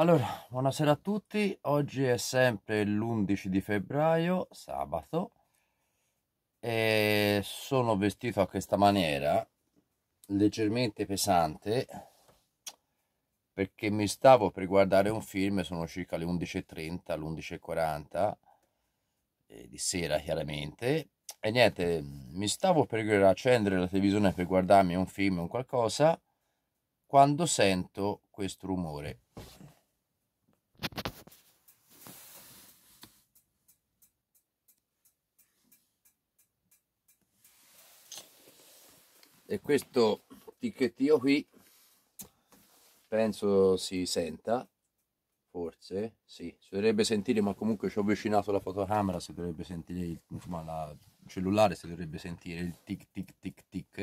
Allora, buonasera a tutti, oggi è sempre l'11 di febbraio, sabato, e sono vestito a questa maniera, leggermente pesante, perché mi stavo per guardare un film, sono circa le 11.30, l'11.40 eh, di sera chiaramente, e niente, mi stavo per accendere la televisione per guardarmi un film o qualcosa, quando sento questo rumore e questo ticchettio qui penso si senta forse sì si dovrebbe sentire ma comunque ci ho avvicinato la fotocamera si dovrebbe sentire insomma la, cellulare si dovrebbe sentire il tic tic tic tic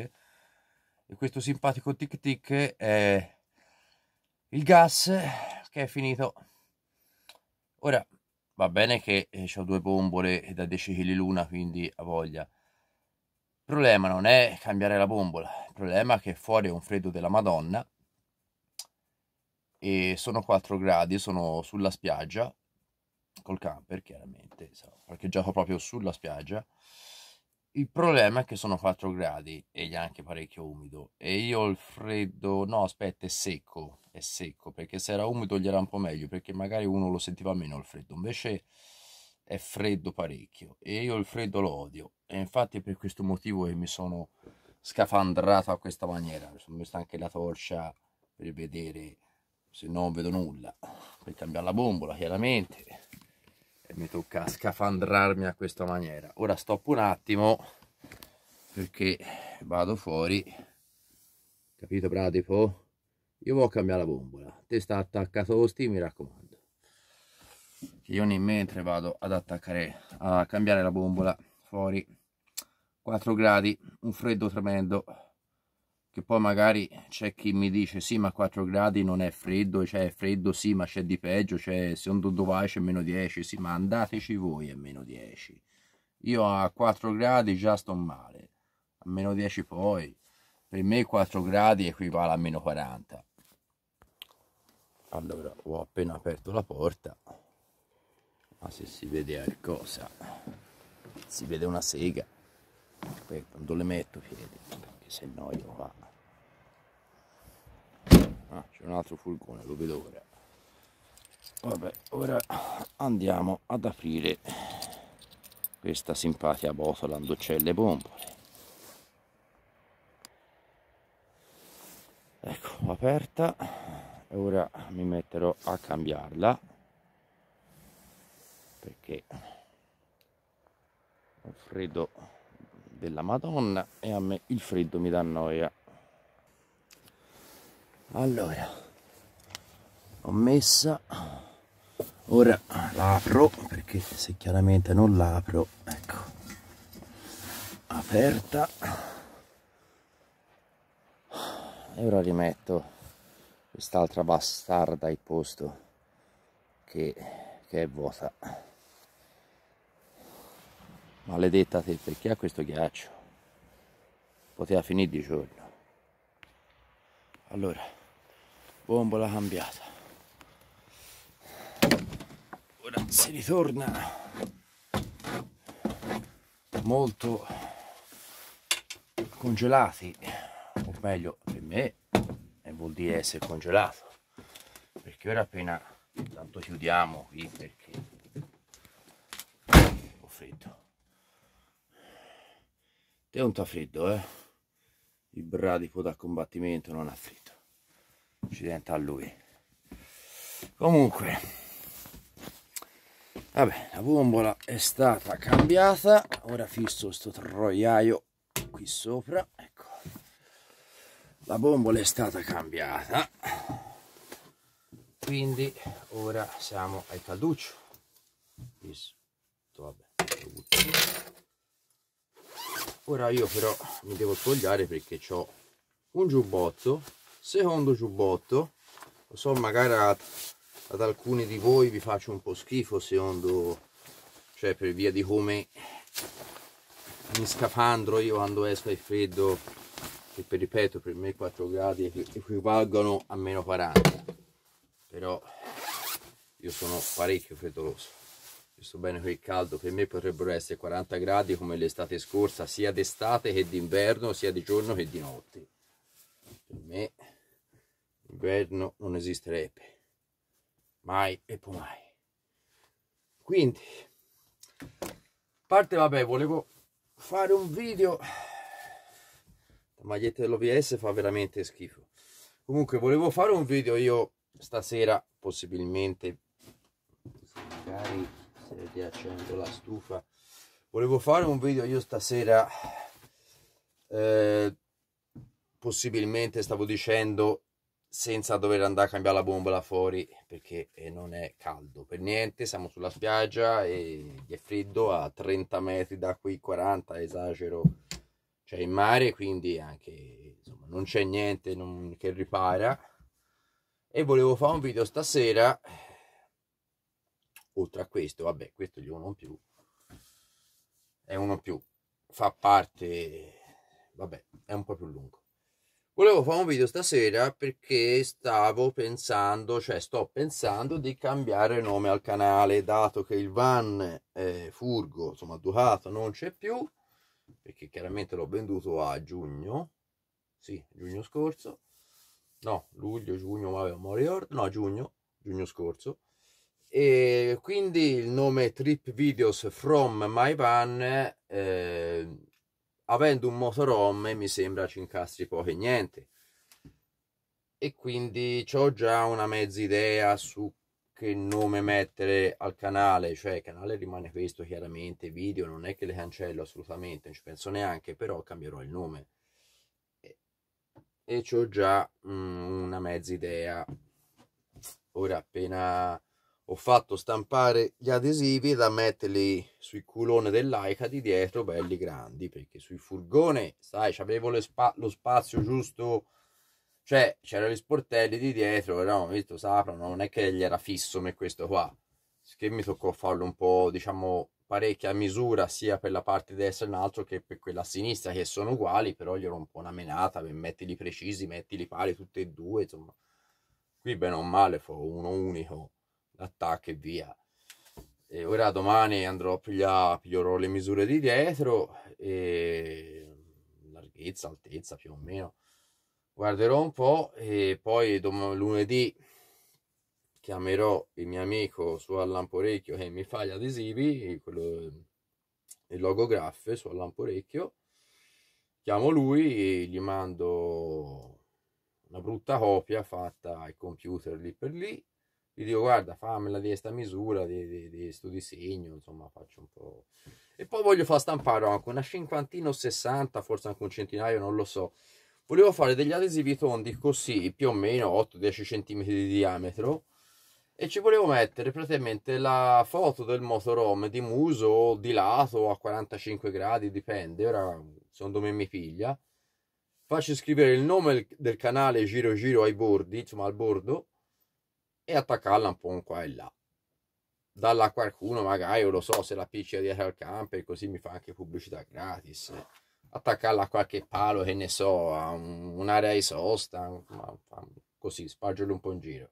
e questo simpatico tic tic è il gas che è finito Ora, va bene che eh, ho due bombole da 10 kg l'una, quindi a voglia. Il problema non è cambiare la bombola, il problema è che fuori è un freddo della Madonna e sono 4 gradi, sono sulla spiaggia, col camper chiaramente, parcheggiato proprio sulla spiaggia. Il problema è che sono 4 gradi e è anche parecchio umido e io il freddo, no aspetta è secco, è secco perché se era umido gli era un po' meglio perché magari uno lo sentiva meno il freddo, invece è freddo parecchio e io il freddo lo odio e infatti è per questo motivo che mi sono scafandrato a questa maniera, mi sono messo anche la torcia per vedere se non vedo nulla, per cambiare la bombola chiaramente e mi tocca scafandrarmi a questa maniera ora stop un attimo perché vado fuori capito Pratipo? io voglio cambiare la bombola te sta attaccato sti mi raccomando io nel mentre vado ad attaccare a cambiare la bombola fuori 4 gradi un freddo tremendo che poi magari c'è chi mi dice sì ma 4 gradi non è freddo, cioè è freddo sì ma c'è di peggio, cioè secondo Dubai c'è meno 10, sì ma andateci voi a meno 10. Io a 4 gradi già sto male, a meno 10 poi, per me 4 gradi equivale a meno 40. Allora ho appena aperto la porta, ma se si vede qualcosa, si vede una sega, Aspetta, non le metto i piedi, perché se no io qua ah, c'è un altro furgone lo vedo ora vabbè ora andiamo ad aprire questa simpatia botola andocelle bombole pompole ecco aperta e ora mi metterò a cambiarla perché un freddo della madonna e a me il freddo mi dà noia allora ho messa ora l'apro perché se chiaramente non l'apro ecco aperta e ora rimetto quest'altra bastarda al posto che, che è vuota maledetta te perché ha questo ghiaccio poteva finire di giorno allora bombola cambiata ora si ritorna molto congelati o meglio per me e eh, vuol dire essere congelato perché ora appena tanto chiudiamo qui perché ho freddo te un ta freddo eh il bradipo da combattimento non ha freddo accidente a lui comunque vabbè la bombola è stata cambiata ora fisso sto troiaio qui sopra ecco la bombola è stata cambiata quindi ora siamo al calduccio vabbè, ora io però mi devo spogliare perché ho un giubbotto secondo giubbotto lo so magari ad alcuni di voi vi faccio un po' schifo secondo cioè per via di come mi scapandro io quando esco il freddo che per ripeto per me 4 gradi equivalgono a meno 40 però io sono parecchio freddoloso io sto bene con caldo per me potrebbero essere 40 gradi come l'estate scorsa sia d'estate che d'inverno sia di giorno che di notte per me inverno non esisterebbe mai e poi mai quindi parte vabbè volevo fare un video la maglietta dell'OVS fa veramente schifo comunque volevo fare un video io stasera possibilmente magari se riaccendo la stufa volevo fare un video io stasera eh, possibilmente stavo dicendo senza dover andare a cambiare la bombola fuori perché eh, non è caldo per niente siamo sulla spiaggia e è freddo a 30 metri da qui 40 esagero c'è cioè in mare quindi anche insomma non c'è niente non, che ripara e volevo fare un video stasera oltre a questo vabbè questo gli uno in più è uno in più fa parte vabbè è un po' più lungo Volevo fare un video stasera perché stavo pensando, cioè sto pensando di cambiare nome al canale, dato che il van eh, Furgo, insomma Ducato, non c'è più, perché chiaramente l'ho venduto a giugno, sì, giugno scorso, no, luglio, giugno, ma avevo ricordo, no, giugno, giugno scorso, e quindi il nome Trip Videos From My Van eh, avendo un motorhome eh, mi sembra ci incastri poco e niente e quindi ho già una mezza idea su che nome mettere al canale cioè il canale rimane questo chiaramente video non è che le cancello assolutamente non ci penso neanche però cambierò il nome e, e ho già mh, mm, una mezza idea ora appena ho fatto stampare gli adesivi da metterli sui culone dell'Aica di dietro belli grandi perché sui furgone sai c'avevo spa lo spazio giusto cioè c'erano gli sportelli di dietro no visto s'aprono non è che gli era fisso me questo qua che mi toccò farlo un po' diciamo parecchia misura sia per la parte destra in altro che per quella sinistra che sono uguali però gli ero un po' una menata per mettili precisi mettili pari tutti e due insomma qui bene o male fu uno unico l'attacca e via. E ora domani andrò a pigliare, piglierò le misure di dietro e larghezza, altezza più o meno. Guarderò un po' e poi domani, lunedì chiamerò il mio amico su all'amporecchio che mi fa gli adesivi, quello, il logografo su all'amporecchio. Chiamo lui, gli mando una brutta copia fatta al computer lì per lì gli dico guarda fammela di questa misura, di, di, di disegno, insomma faccio un po'... E poi voglio far stampare anche una cinquantina o sessanta, forse anche un centinaio, non lo so. Volevo fare degli adesivi tondi così, più o meno 8-10 cm di diametro, e ci volevo mettere praticamente la foto del motorhome di muso di lato a 45 gradi, dipende, ora secondo me mi piglia. Faccio scrivere il nome del canale giro giro ai bordi, insomma al bordo, e attaccarla un po' un qua e là. Dalla a qualcuno magari, io lo so, se la picchia dietro al e così mi fa anche pubblicità gratis. Attaccarla a qualche palo, che ne so, a un, un'area di sosta, così, spargerlo un po' in giro.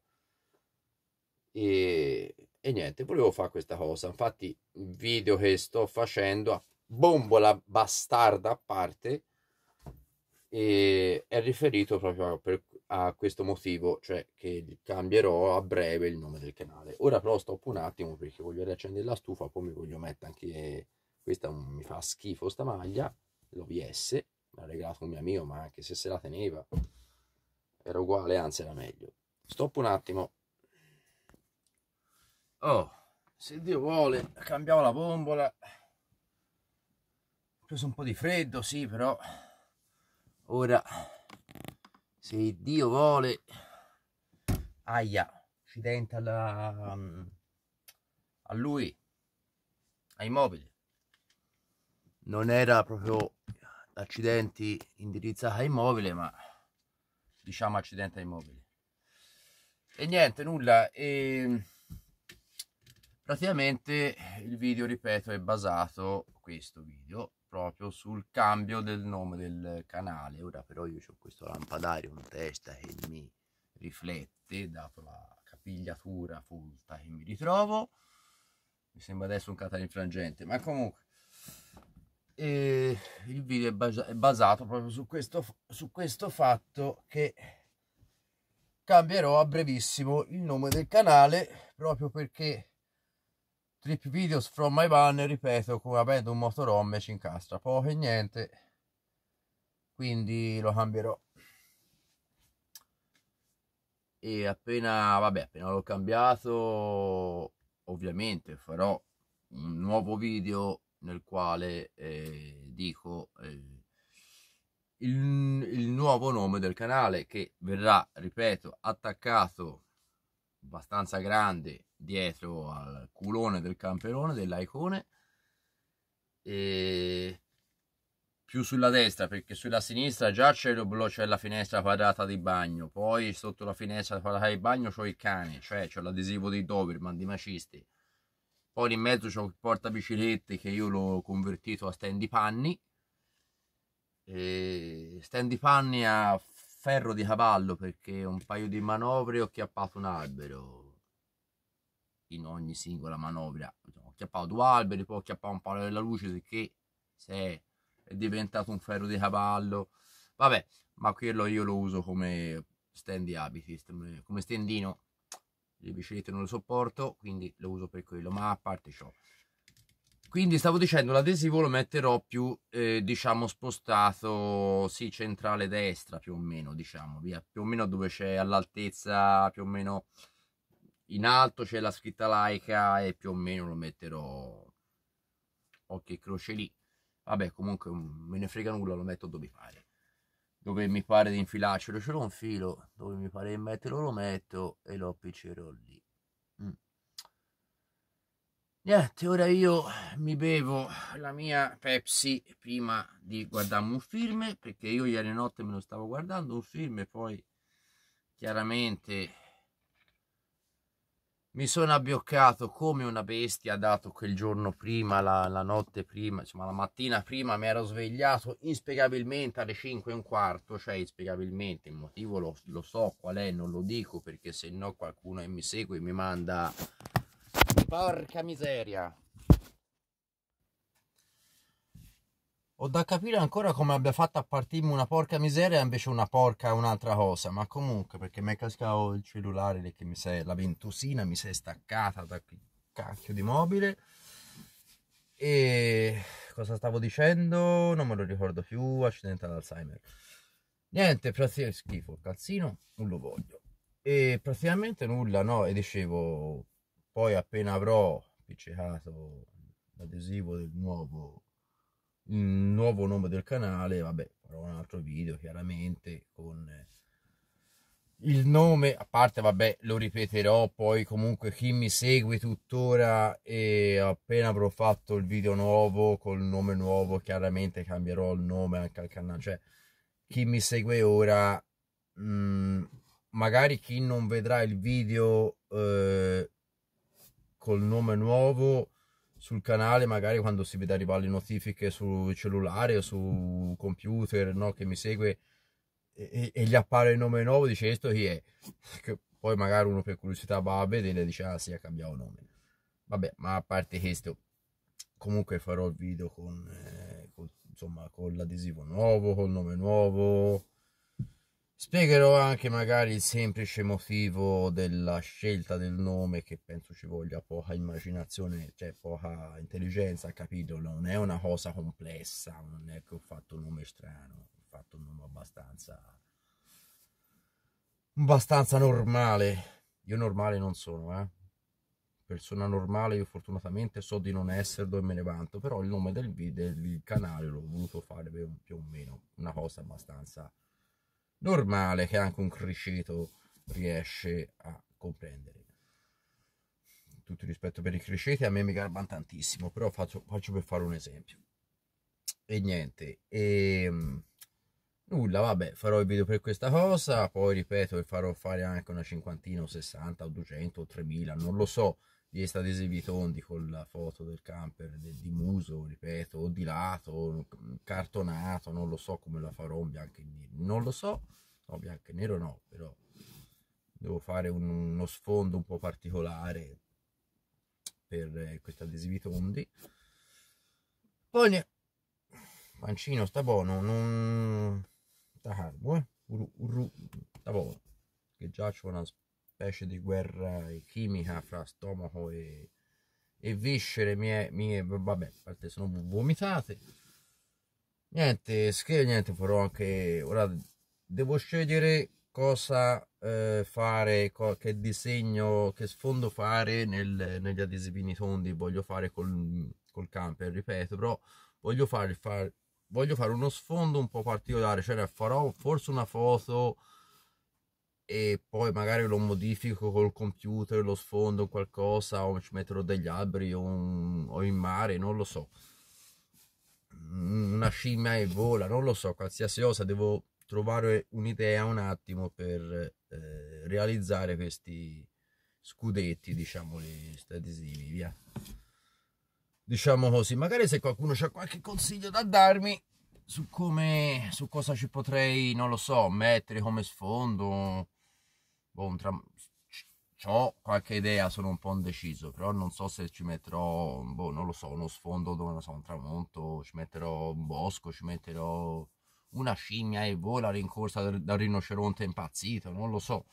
E, e niente, volevo fare questa cosa. Infatti, il video che sto facendo, a bombola bastarda a parte, è riferito proprio per, a questo motivo, cioè che cambierò a breve il nome del canale. Ora però stop un attimo perché voglio riaccendere la stufa, poi mi voglio mettere anche eh, questa mi fa schifo sta maglia, l'OVS, mi ha regalato un mio amico, ma anche se se la teneva era uguale, anzi era meglio. Stop un attimo. Oh, se Dio vuole, cambiamo la bombola. Ho preso un po' di freddo, sì, però ora se Dio vuole aia accidente alla, mm, a lui ai mobili non era proprio accidenti indirizzati ai mobili ma diciamo accidente ai mobili e niente nulla e mm, praticamente il video ripeto è basato questo video proprio sul cambio del nome del canale. Ora però io ho questo lampadario in testa che mi riflette, dato la capigliatura folta che mi ritrovo. Mi sembra adesso un catale infrangente, ma comunque e il video è, basato proprio su questo, su questo fatto che cambierò a brevissimo il nome del canale proprio perché Trip videos from my van, ripeto, come avendo un motorhome ci incastra poco e niente, quindi lo cambierò. E appena, vabbè, appena l'ho cambiato, ovviamente farò un nuovo video nel quale eh, dico eh, il, il nuovo nome del canale che verrà, ripeto, attaccato abbastanza grande dietro al culone del camperone dell'Aicone e più sulla destra perché sulla sinistra già c'è la finestra quadrata di bagno poi sotto la finestra quadrata di bagno c'ho il cane cioè c'ho l'adesivo dei Doberman di Macisti poi in mezzo c'ho il portabiciclette che io l'ho convertito a stand di panni e stand di panni ha ferro di cavallo perché un paio di manovre ho chiappato un albero in ogni singola manovra ho chiappato due alberi poi ho chiappato un palo della luce che se è diventato un ferro di cavallo vabbè ma quello io lo uso come stand di abiti come stendino le biciclette non lo sopporto quindi lo uso per quello ma a parte ciò quindi stavo dicendo l'adesivo lo metterò più eh, diciamo spostato sì centrale destra più o meno diciamo via più o meno dove c'è all'altezza più o meno in alto c'è la scritta laica e più o meno lo metterò occhio e croce lì vabbè comunque mm, me ne frega nulla lo metto dove mi pare dove mi pare di infilarcelo ce l'ho un filo dove mi pare di metterlo lo metto e lo appiccerò lì Niente, ora io mi bevo la mia Pepsi prima di guardarmi un film, perché io ieri notte me lo stavo guardando un film e poi chiaramente mi sono abbioccato come una bestia, dato quel giorno prima, la, la notte prima, insomma la mattina prima mi ero svegliato inspiegabilmente alle 5 e un quarto, cioè inspiegabilmente, il motivo lo, lo so qual è, non lo dico perché se no qualcuno che mi segue mi manda Porca miseria. Ho da capire ancora come abbia fatto a partirmi una porca miseria invece una porca un'altra cosa, ma comunque perché mi è cascato il cellulare perché mi sei, la ventusina mi si è staccata da qui cacchio di mobile e cosa stavo dicendo? Non me lo ricordo più, accidente all'Alzheimer. Niente, praticamente schifo, calzino, non lo voglio. E praticamente nulla, no? E dicevo, poi appena avrò appiccicato l'adesivo del nuovo, nuovo nome del canale vabbè farò un altro video chiaramente con il nome a parte vabbè lo ripeterò poi comunque chi mi segue tuttora e appena avrò fatto il video nuovo col nome nuovo chiaramente cambierò il nome anche al canale cioè chi mi segue ora mh, mm, magari chi non vedrà il video eh, col nome nuovo sul canale, magari quando si vede arrivare le notifiche sul cellulare o su computer no, che mi segue e, e gli appare il nome nuovo, dice questo chi è? Che poi magari uno per curiosità va a vedere e dice ah sì ha cambiato nome. Vabbè, ma a parte questo, comunque farò il video con, eh, con, insomma, con l'adesivo nuovo, col nome nuovo, Spiegherò anche magari il semplice motivo della scelta del nome che penso ci voglia poca immaginazione, cioè poca intelligenza, capito? Non è una cosa complessa, non è che ho fatto un nome strano, ho fatto un nome abbastanza abbastanza normale. Io normale non sono, eh. Persona normale, io fortunatamente so di non esserlo e me ne vanto, però il nome del video, del canale l'ho voluto fare più o meno una cosa abbastanza normale che anche un cresceto riesce a comprendere. Tutto il rispetto per i cresceti, a me mi garbano tantissimo, però faccio, faccio per fare un esempio. E niente, e ehm, nulla, vabbè, farò il video per questa cosa, poi ripeto che farò fare anche una cinquantina o 60 o 200 o 3000, non lo so, gli è stato esibito Ondi con la foto del camper de, di muso, ripeto, o di lato, cartonato, non lo so come la farò, bianco e nero, non lo so, no, bianco e nero no, però devo fare un, uno sfondo un po' particolare per eh, questo adesivito Ondi. Poi ne... pancino sta buono, non... sta calmo, eh? Uru, uru, sta buono, che già c'è una specie di guerra chimica fra stomaco e, e viscere mie, mie, vabbè, a parte sono vomitate. Niente, scherzo, niente, farò anche... Ora devo scegliere cosa eh, fare, co che disegno, che sfondo fare nel, negli adesivini tondi voglio fare col, col camper, ripeto, però voglio fare, far, voglio fare uno sfondo un po' particolare, cioè farò forse una foto e poi magari lo modifico col computer, lo sfondo qualcosa o ci metterò degli alberi o, un, o in mare, non lo so. Mm, una scimmia e vola, non lo so, qualsiasi cosa, devo trovare un'idea un attimo per eh, realizzare questi scudetti, diciamo, questi adesivi, via. Diciamo così, magari se qualcuno ha qualche consiglio da darmi, su come su cosa ci potrei non lo so mettere come sfondo boh, un tram... ho qualche idea, sono un po' indeciso, però non so se ci metterò, boh, non lo so, uno sfondo dove non so, un tramonto, ci metterò un bosco, ci metterò una scimmia e vola rincorsa da un rinoceronte impazzito, non lo so.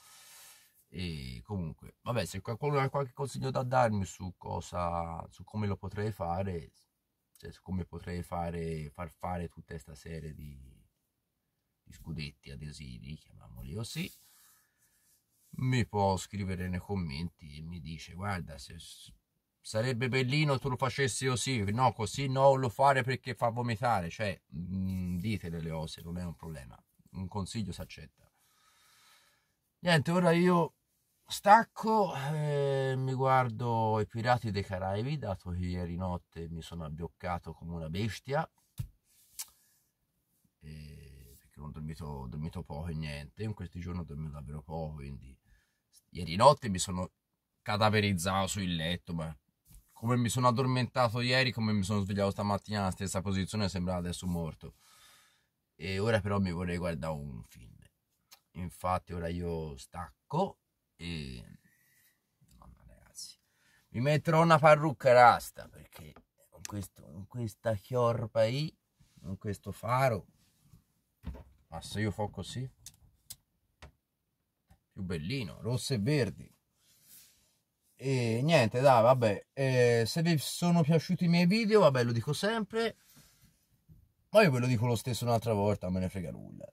E comunque, vabbè, se qualcuno ha qualche consiglio da darmi su cosa, su come lo potrei fare, cioè su come potrei fare, far fare tutta questa serie di, di scudetti adesivi, chiamiamoli così mi può scrivere nei commenti e mi dice guarda se sarebbe bellino tu lo facessi così no così no lo fare perché fa vomitare cioè mh, mm, ditele le cose non è un problema un consiglio si accetta niente ora io stacco e eh, mi guardo i pirati dei caraibi dato che ieri notte mi sono abbioccato come una bestia eh, perché non ho dormito, ho dormito poco e niente in questi giorni ho dormito davvero poco quindi Ieri notte mi sono cadaverizzato sul letto, ma come mi sono addormentato ieri, come mi sono svegliato stamattina nella stessa posizione, sembrava adesso morto. E ora però mi vorrei guardare un film. Infatti ora io stacco e... Madonna ragazzi. Mi metterò una parrucca rasta perché con, questo, con questa chiorpa lì, con questo faro... Ma se io fo così più bellino, rosse e verdi. E niente, dai, vabbè, eh, se vi sono piaciuti i miei video, vabbè, lo dico sempre, ma io ve lo dico lo stesso un'altra volta, me ne frega nulla.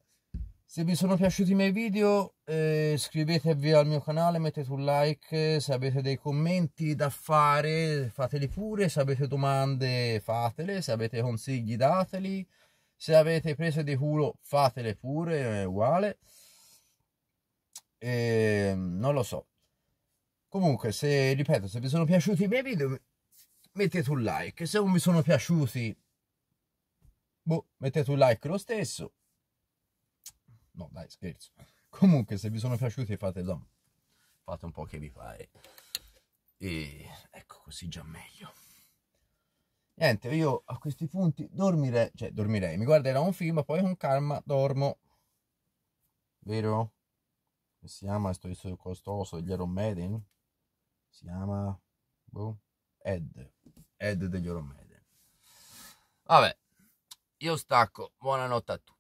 Se vi sono piaciuti i miei video, eh, iscrivetevi al mio canale, mettete un like, se avete dei commenti da fare, fateli pure, se avete domande, fatele, se avete consigli, dateli, se avete prese di culo, fatele pure, è uguale. E ehm, non lo so. Comunque, se ripeto, se vi sono piaciuti i miei video, mettete un like. Se non vi sono piaciuti, boh, mettete un like lo stesso. No, dai, scherzo. Comunque, se vi sono piaciuti, fate, no, fate un po' che vi pare. E ecco, così già meglio. Niente, io a questi punti dormirei, cioè dormirei, mi guarderò un film, poi con calma dormo. Vero? que se llama, estoy soy costoso, Iero Maiden, si chiama boh, Ed, Ed degli Iero Maiden. Vabbè, io stacco, buonanotte a tutti.